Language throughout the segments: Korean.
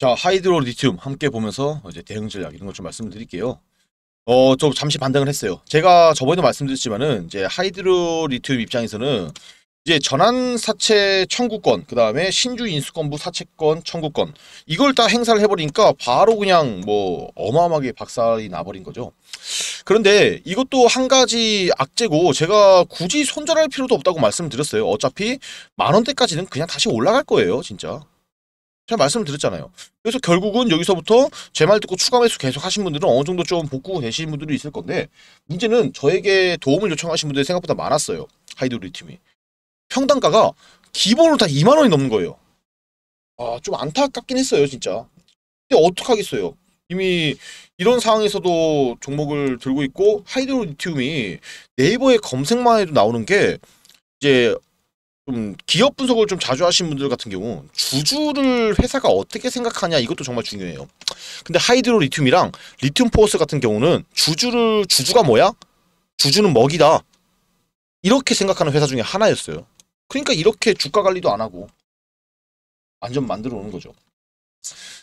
자 하이드로 리튬 함께 보면서 이제 대응 전략 이런 걸 좀 말씀을 드릴게요. 어, 좀 잠시 반등을 했어요. 제가 저번에도 말씀드렸지만은 이제 하이드로 리튬 입장에서는 이제 전환 사채 청구권, 그 다음에 신주 인수권부 사채권 청구권 이걸 다 행사를 해버리니까 바로 그냥 뭐 어마어마하게 박살이 나버린 거죠. 그런데 이것도 한 가지 악재고 제가 굳이 손절할 필요도 없다고 말씀드렸어요. 어차피 만 원대까지는 그냥 다시 올라갈 거예요, 진짜. 제가 말씀을 드렸잖아요. 그래서 결국은 여기서부터 제 말 듣고 추가 매수 계속 하신 분들은 어느 정도 좀 복구 되신 분들이 있을 건데 문제는 저에게 도움을 요청하신 분들이 생각보다 많았어요. 하이드로리 팀이. 평단가가 기본으로 다 2만 원이 넘는 거예요. 아, 좀 안타깝긴 했어요, 진짜. 근데 어떡하겠어요. 이미 이런 상황에서도 종목을 들고 있고 하이드로리튬이 네이버에 검색만 해도 나오는 게 이제 좀 기업 분석을 좀 자주 하신 분들 같은 경우 주주를 회사가 어떻게 생각하냐 이것도 정말 중요해요. 근데 하이드로 리튬이랑 리튬 포스 같은 경우는 주주를 주주가 뭐야? 주주는 먹이다. 이렇게 생각하는 회사 중에 하나였어요. 그러니까 이렇게 주가 관리도 안 하고 완전 만들어 놓는 거죠.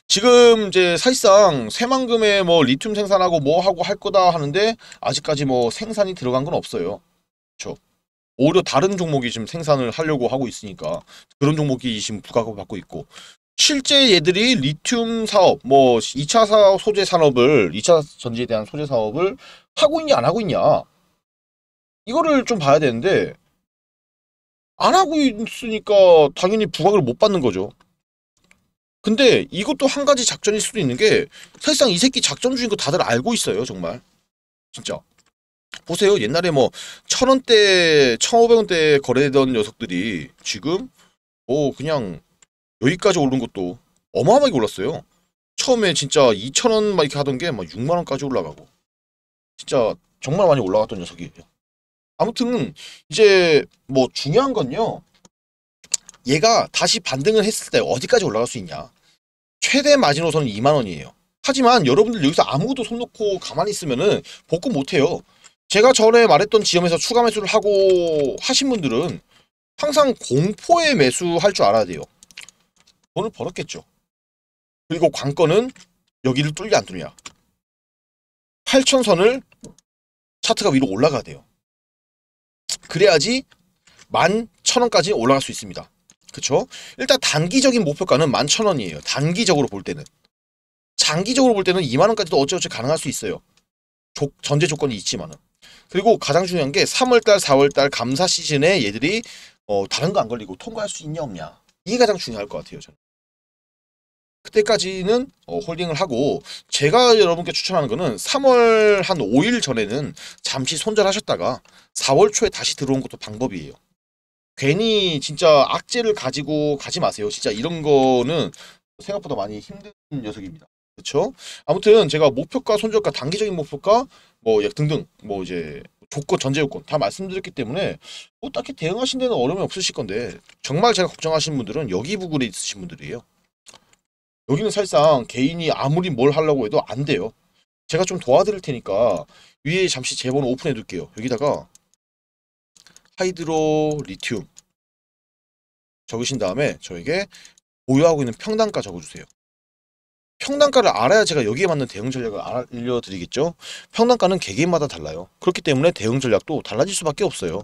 지금 이제 사실상 새만금에 뭐 리튬 생산하고 뭐 하고 할 거다 하는데 아직까지 뭐 생산이 들어간 건 없어요. 그렇죠. 오히려 다른 종목이 지금 생산을 하려고 하고 있으니까 그런 종목이 지금 부각을 받고 있고 실제 얘들이 리튬 사업, 뭐 2차 사업 소재 산업을 2차 전지에 대한 소재 사업을 하고 있냐 안 하고 있냐 이거를 좀 봐야 되는데 안 하고 있으니까 당연히 부각을 못 받는 거죠. 근데 이것도 한 가지 작전일 수도 있는 게 사실상 이 새끼 작전 중인 거 다들 알고 있어요 정말 진짜 보세요. 옛날에 뭐 천원대, 천오백원대 거래되던 녀석들이 지금 뭐 그냥 여기까지 오른 것도 어마어마하게 올랐어요. 처음에 진짜 이천원막 이렇게 하던 게막 육만원까지 올라가고 진짜 정말 많이 올라갔던 녀석이에요. 아무튼 이제 뭐 중요한 건요. 얘가 다시 반등을 했을 때 어디까지 올라갈 수 있냐. 최대 마지노선은 2만원이에요. 하지만 여러분들 여기서 아무것도 손 놓고 가만히 있으면은 복구 못해요. 제가 전에 말했던 지점에서 추가 매수를 하고 하신 분들은 항상 공포에 매수할 줄 알아야 돼요. 돈을 벌었겠죠. 그리고 관건은 여기를 뚫냐 안 뚫냐. 8천선을 차트가 위로 올라가야 돼요. 그래야지 11,000원까지 올라갈 수 있습니다. 그렇죠 일단 단기적인 목표가는 11,000원이에요. 단기적으로 볼 때는. 장기적으로 볼 때는 2만원까지도 어찌어찌 가능할 수 있어요. 조, 전제 조건이 있지만은. 그리고 가장 중요한 게 3월달, 4월달 감사 시즌에 얘들이 어, 다른 거 안 걸리고 통과할 수 있냐 없냐 이게 가장 중요할 것 같아요. 저는. 그때까지는 어, 홀딩을 하고 제가 여러분께 추천하는 거는 3월 한 5일 전에는 잠시 손절하셨다가 4월 초에 다시 들어온 것도 방법이에요. 괜히 진짜 악재를 가지고 가지 마세요. 진짜 이런 거는 생각보다 많이 힘든 녀석입니다. 그렇죠? 아무튼 제가 목표가, 손절가, 단기적인 목표가 뭐 예, 등등 뭐 이제 조건, 전제 요건 다 말씀드렸기 때문에 뭐 딱히 대응하신 데는 어려움이 없으실 건데 정말 제가 걱정하시는 분들은 여기 부근에 있으신 분들이에요. 여기는 사실상 개인이 아무리 뭘 하려고 해도 안 돼요. 제가 좀 도와드릴 테니까 위에 잠시 제본을 오픈해 둘게요. 여기다가 하이드로 리튬 적으신 다음에 저에게 보유하고 있는 평당가 적어주세요. 평단가를 알아야 제가 여기에 맞는 대응 전략을 알려드리겠죠. 평단가는 개개인마다 달라요. 그렇기 때문에 대응 전략도 달라질 수밖에 없어요.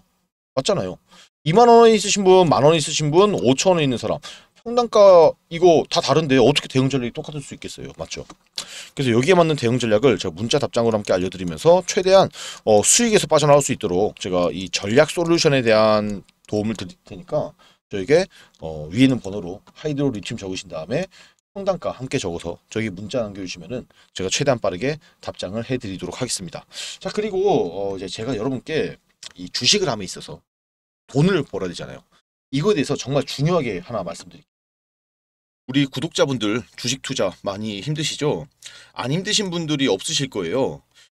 맞잖아요. 2만 원에 있으신 분, 만 원에 있으신 분, 5천 원에 있는 사람. 평단가 이거 다 다른데 어떻게 대응 전략이 똑같을 수 있겠어요. 맞죠? 그래서 여기에 맞는 대응 전략을 제가 문자 답장으로 함께 알려드리면서 최대한 어, 수익에서 빠져나올 수 있도록 제가 이 전략 솔루션에 대한 도움을 드릴 테니까 저에게 어, 위에 있는 번호로 하이드로 리튬 적으신 다음에 성당가 함께 적어서 저기 문자 남겨주시면은 제가 최대한 빠르게 답장을 해드리도록 하겠습니다. 자 그리고 어 이제 제가 여러분께 이 주식을 함에 있어서 돈을 벌어야 되잖아요. 이거에 대해서 정말 중요하게 하나 말씀드릴게요. 우리 구독자분들 주식 투자 많이 힘드시죠? 안 힘드신 분들이 없으실 거예요.